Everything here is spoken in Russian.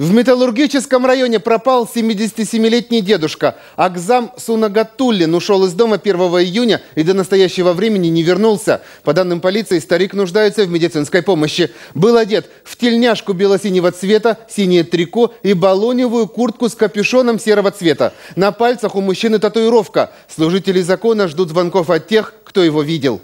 В металлургическом районе пропал 77-летний дедушка. Акзам Сунагатуллин ушел из дома 1 июня и до настоящего времени не вернулся. По данным полиции, старик нуждается в медицинской помощи. Был одет в тельняшку бело-синего цвета, синее трико и балоневую куртку с капюшоном серого цвета. На пальцах у мужчины татуировка. Служители закона ждут звонков от тех, кто его видел.